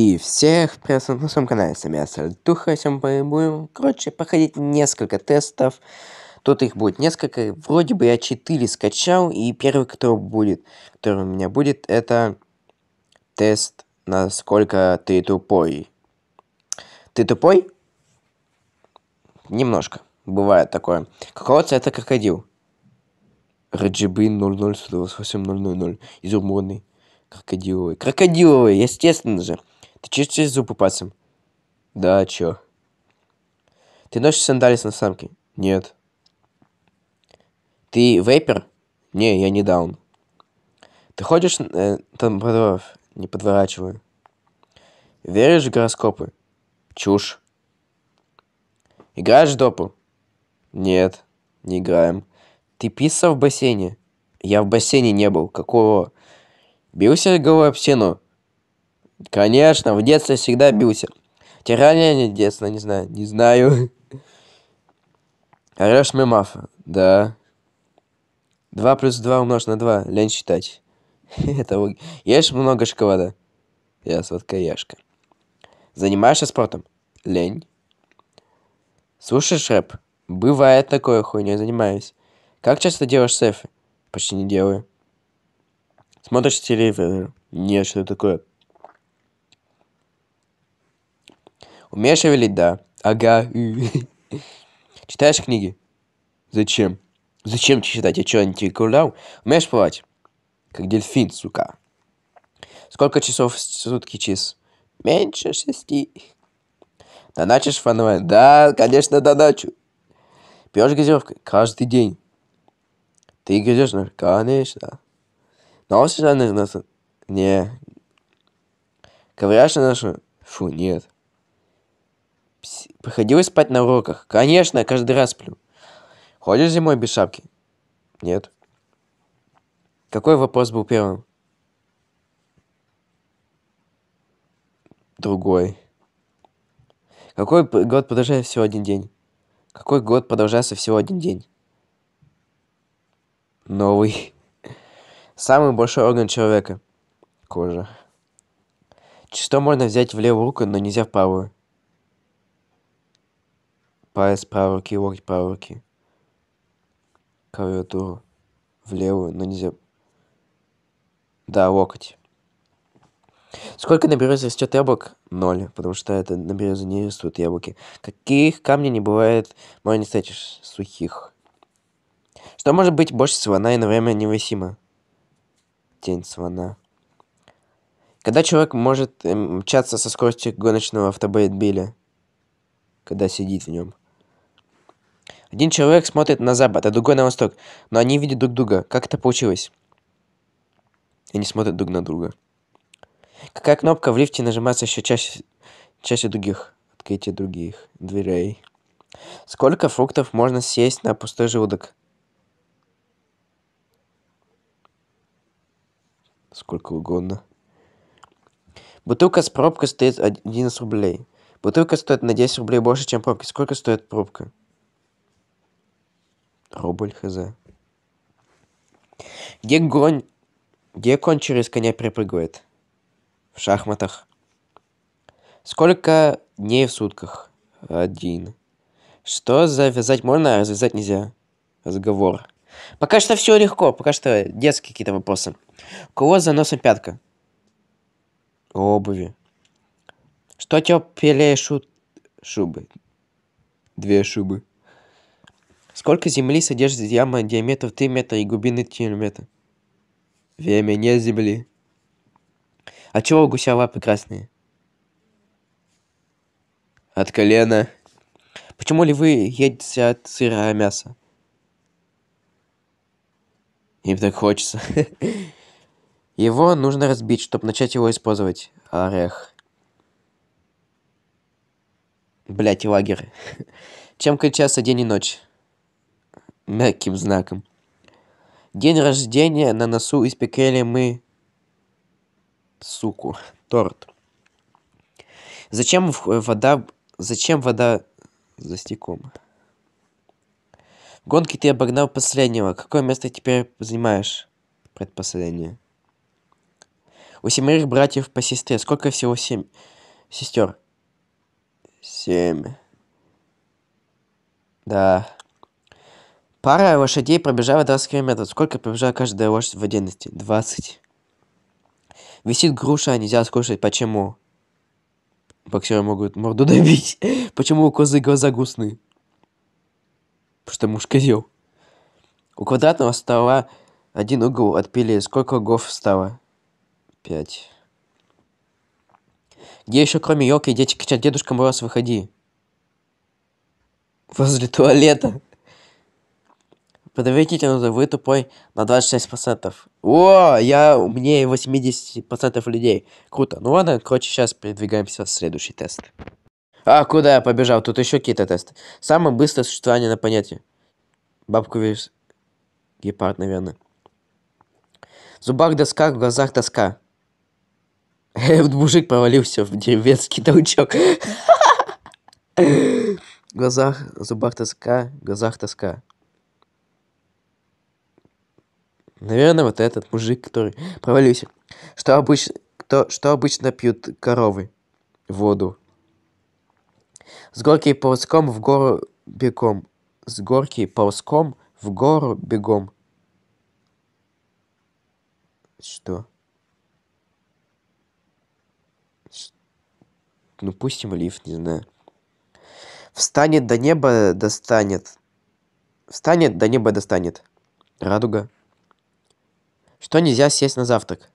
И всех приветствую на своем канале, с вами я Сальтуха, сегодня мы будем, короче, проходить несколько тестов. Тут их будет несколько, вроде бы я 4 скачал, и первый, который будет, который у меня будет, это тест, насколько ты тупой. Ты тупой? Немножко, бывает такое. Какого цвета крокодил? RGB 00 128 000, изумрудный, крокодиловый. Крокодиловый, естественно же ты чистишь зубы пальцем да чё? ты носишь сандали с насамки нет ты вейпер не я не даун ты ходишь э, там подворов не подворачиваю веришь в гороскопы чушь играешь в допу нет не играем ты писал в бассейне я в бассейне не был какого бился головой об стену Конечно, в детстве всегда бился. не детство не знаю. Не знаю. Орешь мемаф Да. 2 плюс 2 умножь на 2. Лень считать. Это Ешь много шоколада. Я сладкоежка. Занимаешься спортом? Лень. Слушаешь рэп? Бывает такое, хуйня занимаюсь. Как часто делаешь сефы? Почти не делаю. Смотришь телевизор? Нет, что такое? Умеешь шевелить, да? Ага. Читаешь книги? Зачем? Зачем читать? Я что, не тебе Умеешь плавать? Как дельфин, сука. Сколько часов в сутки чиз? Меньше шести. Доначишь фановая? Да, конечно, доначу. Пьешь газировкой? Каждый день. Ты газешь? Конечно. Носишь нас? Не. Ковыряешь на нашу? Фу, нет. Приходилось спать на уроках. Конечно, каждый раз сплю. Ходишь зимой без шапки? Нет. Какой вопрос был первым? Другой. Какой год продолжается всего один день? Какой год продолжается всего один день? Новый. Самый большой орган человека. Кожа. Что можно взять в левую руку, но нельзя в правую? палец правой руки, локоть правой руки. Клавиатуру в левую, но нельзя... Да, локоть. Сколько на березе растет яблок? Ноль, потому что это на березе не растут яблоки. Каких камней не бывает, мой не встретишь сухих. Что может быть больше слона и на время невыносимо? Тень слона. Когда человек может эм, мчаться со скоростью гоночного автомобиля, когда сидит в нем один человек смотрит на запад, а другой на восток, но они видят друг друга. Как это получилось? Они смотрят друг на друга. Какая кнопка в лифте нажимается еще чаще, чаще других? Открытие других дверей. Сколько фруктов можно съесть на пустой желудок? Сколько угодно. Бутылка с пробкой стоит 11 рублей. Бутылка стоит на 10 рублей больше, чем пробка. Сколько стоит пробка? рубль хз. Где гонь... Где конь через коня перепрыгивает? В шахматах. Сколько дней в сутках? Один. Что завязать можно, а развязать нельзя? Разговор. Пока что все легко, пока что детские какие-то вопросы. У кого за носом пятка? Обуви. Что теплее шут... шубы? Две шубы сколько земли содержит яма диаметром 3 метра и глубины 3 метра? Время не земли. А чего у гуся лапы красные? От колена. Почему львы едете от сыра а мяса? Им так хочется. Его нужно разбить, чтобы начать его использовать. Орех. Блять, лагерь. Чем кричаться день и ночь? мягким знаком день рождения на носу испекли мы суку торт зачем э, вода зачем вода за стеком гонки ты обогнал последнего какое место теперь занимаешь предпоследнее у семерых братьев по сестре сколько всего семь сестер семь да Пара лошадей пробежала 20 километров. Сколько пробежала каждая лошадь в отдельности? 20. Висит груша, нельзя скушать. Почему? Боксеры могут морду добить. Почему у козы глаза гусные? Потому что муж козел. У квадратного стола один угол отпили. Сколько углов стало? Пять. Где еще, кроме елки, дети кричат, дедушка Мороз, выходи? Возле туалета. Подавите вы тупой на 26%. О, я умнее 80% людей. Круто. Ну ладно, короче, сейчас передвигаемся в следующий тест. А, куда я побежал? Тут еще какие-то тесты. Самое быстрое существование на понятии. Бабку видишь? Гепард, наверное. В зубах доска, в глазах тоска. Этот Мужик провалился в деревенский толчок. В глазах, в зубах тоска, в глазах тоска. наверное вот этот мужик который провалился что обычно кто, что обычно пьют коровы воду с горки ползком в гору бегом с горки ползком в гору бегом что ну пусть пустим лифт не знаю встанет до неба достанет встанет до неба достанет радуга что нельзя съесть на завтрак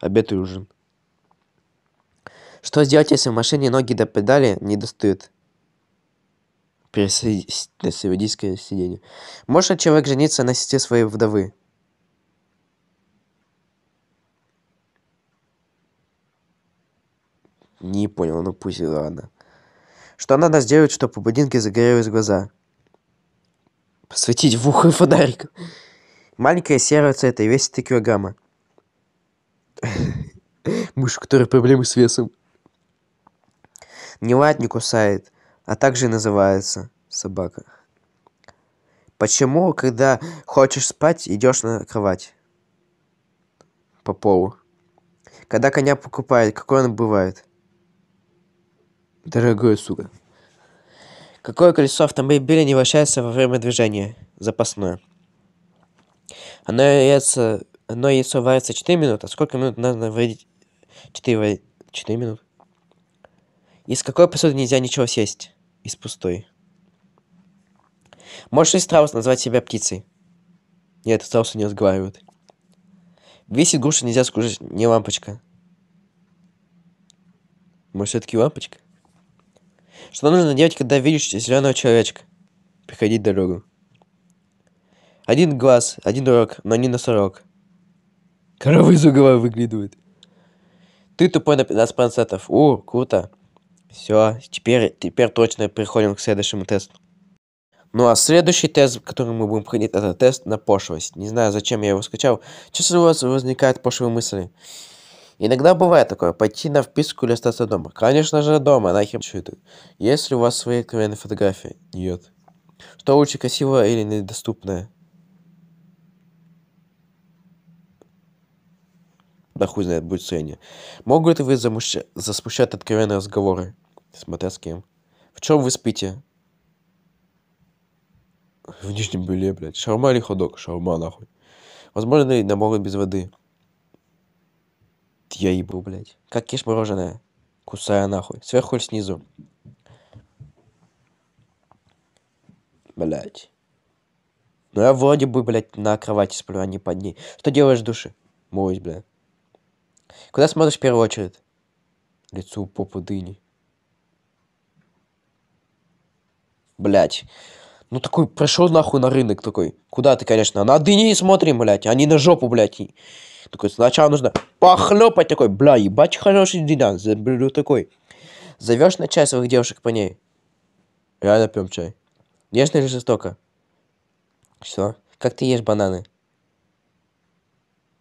обед и ужин что сделать если в машине ноги до педали не достают Пересадить сиденье может человек жениться на сесте своей вдовы Не понял, ну пусть и ладно. Что надо сделать, чтобы у будинки загорелись глаза? Посветить в ухо фонариком маленькое серое цвета весит три килограмма. Мышь, у которой проблемы с весом. Не лает, не кусает, а также называется собака. Почему, когда хочешь спать, идешь на кровать? По полу. Когда коня покупает, какой он бывает? Дорогой сука. Какое колесо автомобиля не вращается во время движения? Запасное. Оно яйцо, оно яйцо варится 4 минуты. А сколько минут надо варить 4, 4 минуты? Из какой посуды нельзя ничего съесть? Из пустой. Можешь ли страус назвать себя птицей? Нет, страусы не разговаривают. Весит груша нельзя скушать, не лампочка. Может, все-таки лампочка? Что нужно делать, когда видишь зеленого человечка? Приходить дорогу. Один глаз, один рог, но не носорог. Корова из угла выглядывает. Ты тупой на 15%. О, круто. Все, теперь, теперь точно переходим к следующему тесту. Ну а следующий тест, который мы будем проходить, это тест на пошлость. Не знаю, зачем я его скачал. Часто у вас возникают пошлые мысли. Иногда бывает такое, пойти на вписку или остаться дома. Конечно же, дома, нахер что это. Если у вас свои откровенные фотографии, нет. Что лучше, красивое или недоступное? Да хуй знает, будет средняя. Могут ли вы замущ... засмущать откровенные разговоры? Смотря с кем. В чем вы спите? В нижнем белье, блядь. Шарма или ходок? Шарма, нахуй. Возможно ли на без воды? Я ебу, блядь. Как ешь мороженое? Кусая нахуй. Сверху или снизу? Блядь. Ну я вроде бы, блядь, на кровати сплю, а не под ней. Что делаешь в душе? Моюсь, блядь. Куда смотришь в первую очередь? Лицо попы дыни. Блять. Ну такой, пришел нахуй на рынок такой. Куда ты, конечно? На дыни смотрим, блять а не на жопу, блять Такой, сначала нужно похлопать такой, бля, ебать хороший дыня. Заблю такой. Зовешь на чай своих девушек по ней. Реально пьем чай. Нежно или жестоко? Что? Как ты ешь бананы?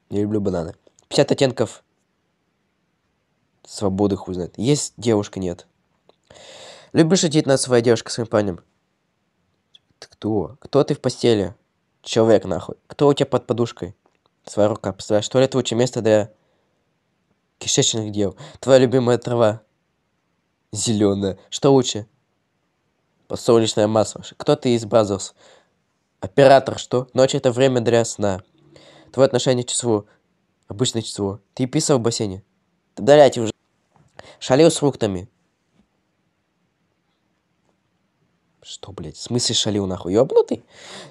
я люблю бананы. 50 оттенков свободы хуй знает. Есть девушка, нет. Любишь шутить над своей девушкой своим парнем? Ты кто? Кто ты в постели? Человек, нахуй. Кто у тебя под подушкой? Своя рука, представляешь? Что это лучшее место для кишечных дел? Твоя любимая трава. Зеленая. Что лучше? Подсолнечное масло. Кто ты из Бразерс? Оператор, что? Ночь это время для сна. Твое отношение к числу. Обычное число. Ты писал в бассейне? Далять уже? Шалил с фруктами. Что, блядь, в смысле шалил нахуй? Ёбнутый?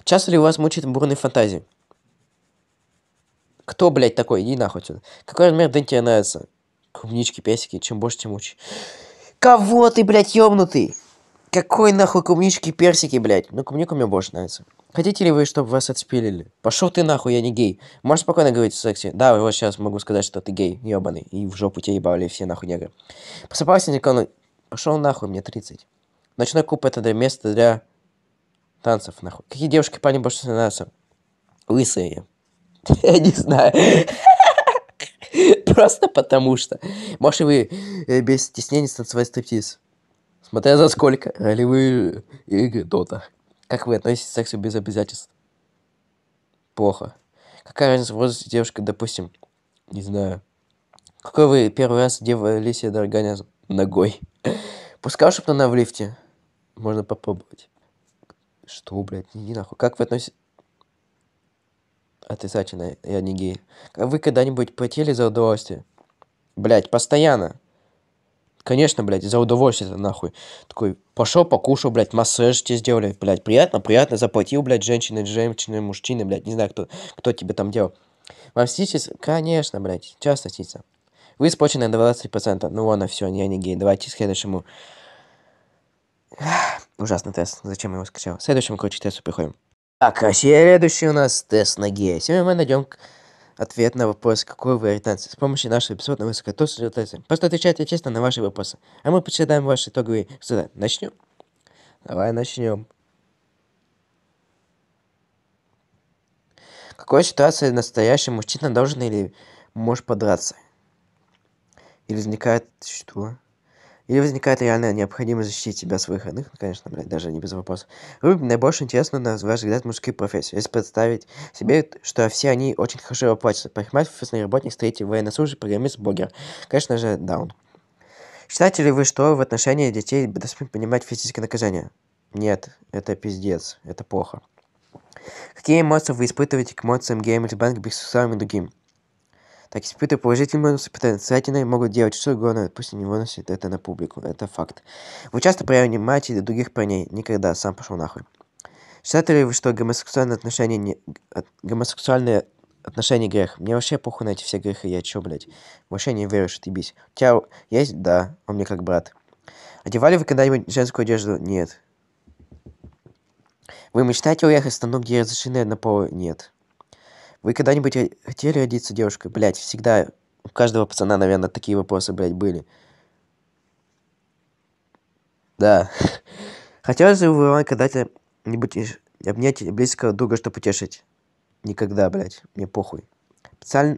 Часто ли у вас мучает бурные фантазии? Кто, блядь, такой? Иди нахуй сюда. Какой размер дынь тебе нравится? Клубнички, песики, чем больше, тем лучше. Кого ты, блядь, ёбнутый? Какой нахуй кумнички персики, блядь? Ну, кумнику мне больше нравится. Хотите ли вы, чтобы вас отспилили? Пошел ты нахуй, я не гей. Можешь спокойно говорить о сексе? Да, вот сейчас могу сказать, что ты гей, ебаный. И в жопу тебя ебали все нахуй негры. Просыпался Никон, пошел нахуй, мне 30. Ночной клуб это для места для танцев, нахуй. Какие девушки парни больше нравятся? Лысые. Я не знаю. Просто потому что. Может, вы э, без стеснения станцевать стриптиз? Смотря за сколько. Ролевые игры Дота. Как вы относитесь к сексу без обязательств? Плохо. Какая разница в возрасте девушки, допустим? Не знаю. Какой вы первый раз делали себе дороганязм? Ногой. Пускай чтобы она в лифте. Можно попробовать. Что, блядь, не, не нахуй. Как вы относитесь... Отрицательно, я не гей. Вы когда-нибудь платили за удовольствие? Блять, постоянно. Конечно, блядь, за удовольствие это нахуй. Такой, пошел, покушал, блядь, массаж тебе сделали, блядь, приятно, приятно, заплатил, блядь, женщины, женщины, мужчины, блядь, не знаю, кто, кто тебе там делал. Вам стичится? Конечно, блядь, часто стится. Вы сплочены на 20%. Ну ладно, все, я не гей. Давайте следующему. Ужасный тест. Зачем я его скачал? следующему, короче, тесту приходим. Так, а следующий у нас тест на гея. Сегодня мы найдем ответ на вопрос, какой вы ориентации. С помощью нашего эпизода мы сосредоточимся. Просто отвечайте честно на ваши вопросы. А мы подсчитаем ваши итоговые результаты. Начнем? Давай начнем. В какой ситуации настоящий мужчина должен или может подраться? или возникает что? Или возникает реальная необходимость защитить себя с выходных, ну, конечно, блядь, даже не без вопросов. Рубин наибольше интересно, на ваш взгляд, мужские профессии. Если представить себе, что все они очень хорошо оплачиваются. Парикмахер, офисный работник, строитель, военнослужащий, программист, блогер. Конечно же, даун. Считаете ли вы, что в отношении детей должны понимать физическое наказание? Нет, это пиздец, это плохо. Какие эмоции вы испытываете к эмоциям геймерс, банк, и другим? так испытывая положительные бонусы потенциатели могут делать что угодно, пусть не выносит это на публику, это факт. Вы часто проявлении матери других парней, никогда, сам пошел нахуй. Считаете ли вы, что гомосексуальные отношения не... гомосексуальные отношения грех? Мне вообще похуй на эти все грехи, я чё, блядь? Вообще не верю, что ты бись. У тебя есть? Да, он мне как брат. Одевали вы когда-нибудь женскую одежду? Нет. Вы мечтаете уехать в страну, где разрешены однополые? Нет. Вы когда-нибудь э, хотели родиться девушкой? Блять, всегда, у каждого пацана, наверное, такие вопросы, блять, были. Да. Хотелось бы вам когда-нибудь обнять близкого друга, чтобы утешить? Никогда, блять. мне похуй.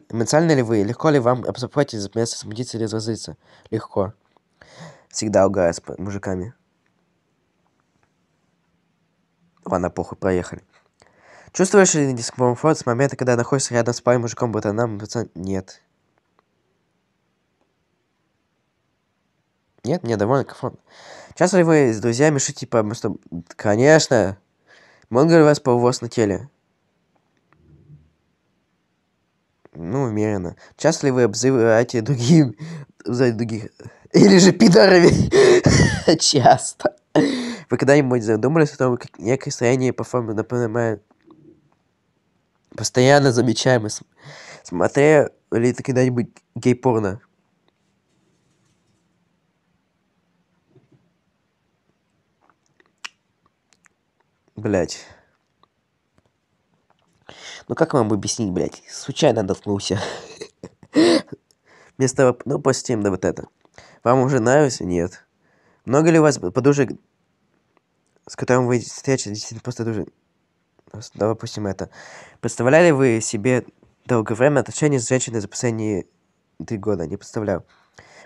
Эмоционально ли вы? Легко ли вам обсуждать из места смутиться или разозлиться? Легко. Всегда угораю с мужиками. Ладно, похуй, проехали. Чувствуешь ли дискомфорт с момента, когда находишься рядом с парой мужиком, ботаном, пацан? Нет. Нет, мне довольно комфортно. Часто ли вы с друзьями шутите по типа, мосту? Конечно. Много ли у вас повоз на теле? Ну, умеренно. Часто ли вы обзываете другим... за других... Или же пидорами? Часто. Вы когда-нибудь задумались о том, как некое состояние по форме напоминает постоянно замечаем и смотря ли ты когда-нибудь гей-порно Блять. ну как вам объяснить блять? случайно наткнулся вместо ну постим да вот это вам уже нравится нет много ли у вас подружек с которым вы встречаетесь просто дружите допустим, это. Представляли вы себе долгое время отношения с женщиной за последние три года? Не представляю.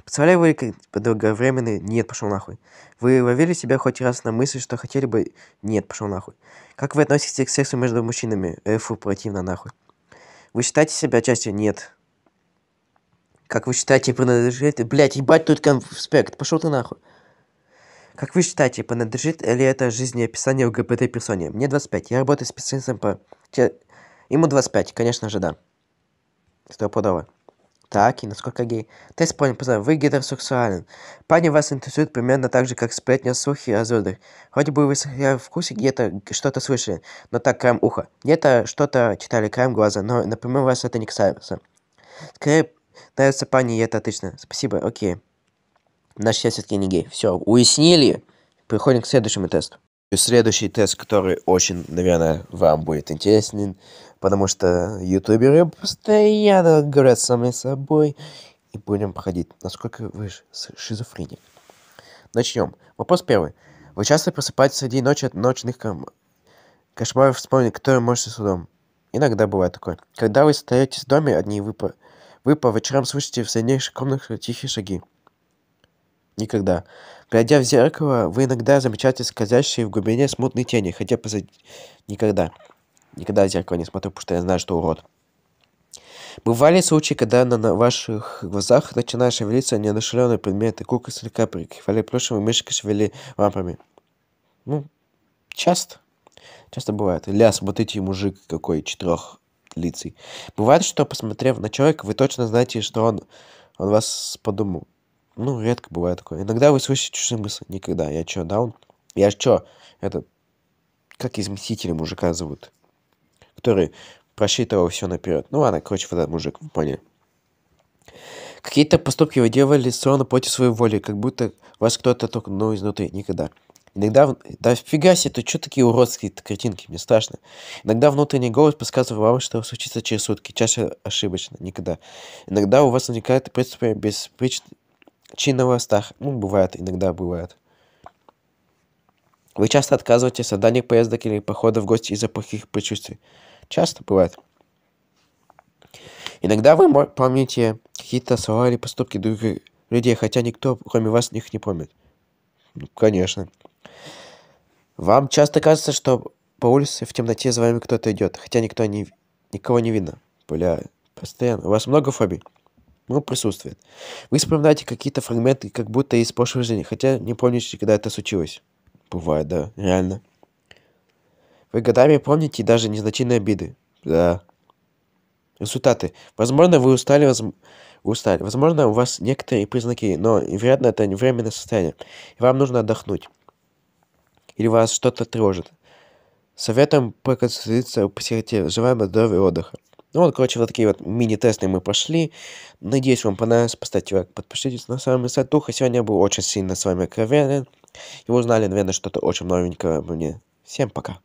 Представляли вы как долговременные? Нет, пошел нахуй. Вы ловили себя хоть раз на мысль, что хотели бы? Нет, пошел нахуй. Как вы относитесь к сексу между мужчинами? Э, фу, противно нахуй. Вы считаете себя частью? Нет. Как вы считаете, принадлежите? Блять, ебать, тут конспект. Пошел ты нахуй. Как вы считаете, принадлежит ли это жизнеописание ЛГБТ-персоне? Мне 25. Я работаю специалистом по... Че... Ему 25, конечно же, да. Стопудово. Так, и насколько гей? Ты понял, пацан, вы гетеросексуален. Парни вас интересуют примерно так же, как сплетня, слухи о звездах. Хоть бы вы в курсе где-то что-то слышали, но так краем уха. Где-то что-то читали краем глаза, но например вас это не касается. Скорее, нравится парни, и это отлично. Спасибо, окей. Значит, я все Все, уяснили. Приходим к следующему тесту. Следующий тест, который очень, наверное, вам будет интересен, потому что ютуберы постоянно говорят сами собой, и будем проходить, насколько вы шизофреник. Начнем. Вопрос первый. Вы часто просыпаетесь среди ночи от ночных ком... кошмаров, вспомнить, которые можете с удом. Иногда бывает такое. Когда вы стоите в доме одни, вы по, вы по вечерам слышите в сильнейших комнатах тихие шаги никогда глядя в зеркало вы иногда замечаете скользящие в глубине смутные тени хотя позади никогда никогда в зеркало не смотрю потому что я знаю что урод Бывали случаи, когда на, ваших глазах начинают шевелиться неодушевленные предметы, куклы слегка прикрывали прошлым, и мышки шевели лампами. Ну, часто. Часто бывает. Ля, смотрите, мужик какой, четырех лиций. Бывает, что, посмотрев на человека, вы точно знаете, что он, он вас подумал ну, редко бывает такое. Иногда вы слышите чужие мысли. Никогда. Я чё, даун? Я чё, это... Как из Мстителя мужика зовут? Который просчитывал все наперед. Ну ладно, короче, вот этот мужик, вы поняли. Какие-то поступки вы делали словно против своей воли, как будто вас кто-то толкнул изнутри. Никогда. Иногда... Да фига себе, ты чё такие уродские картинки? Мне страшно. Иногда внутренний голос подсказывает вам, что случится через сутки. Чаще ошибочно. Никогда. Иногда у вас возникает приступ беспричинного Чьи на ластах. Ну, бывает, иногда бывает. Вы часто отказываетесь от дальних поездок или походов в гости из-за плохих предчувствий. Часто бывает. Иногда вы помните какие-то слова или поступки других людей, хотя никто, кроме вас, их не помнит. Ну, конечно. Вам часто кажется, что по улице в темноте за вами кто-то идет, хотя никто не, никого не видно. Бля, постоянно. У вас много фобий? ну, присутствует. Вы вспоминаете какие-то фрагменты, как будто из прошлой жизни, хотя не помните, когда это случилось. Бывает, да, реально. Вы годами помните даже незначительные обиды. Да. Результаты. Возможно, вы устали, воз... устали. Возможно, у вас некоторые признаки, но, вероятно, это временное состояние. И вам нужно отдохнуть. Или вас что-то тревожит. Советом проконсультироваться у психотерапевта. Желаем здоровья и отдыха. Ну вот, короче, вот такие вот мини-тесты мы прошли. Надеюсь, вам понравилось. Поставьте лайк, подпишитесь. На с вами Сатуха. Сегодня был очень сильно с вами откровенен. И узнали, наверное, что-то очень новенькое мне. Всем пока.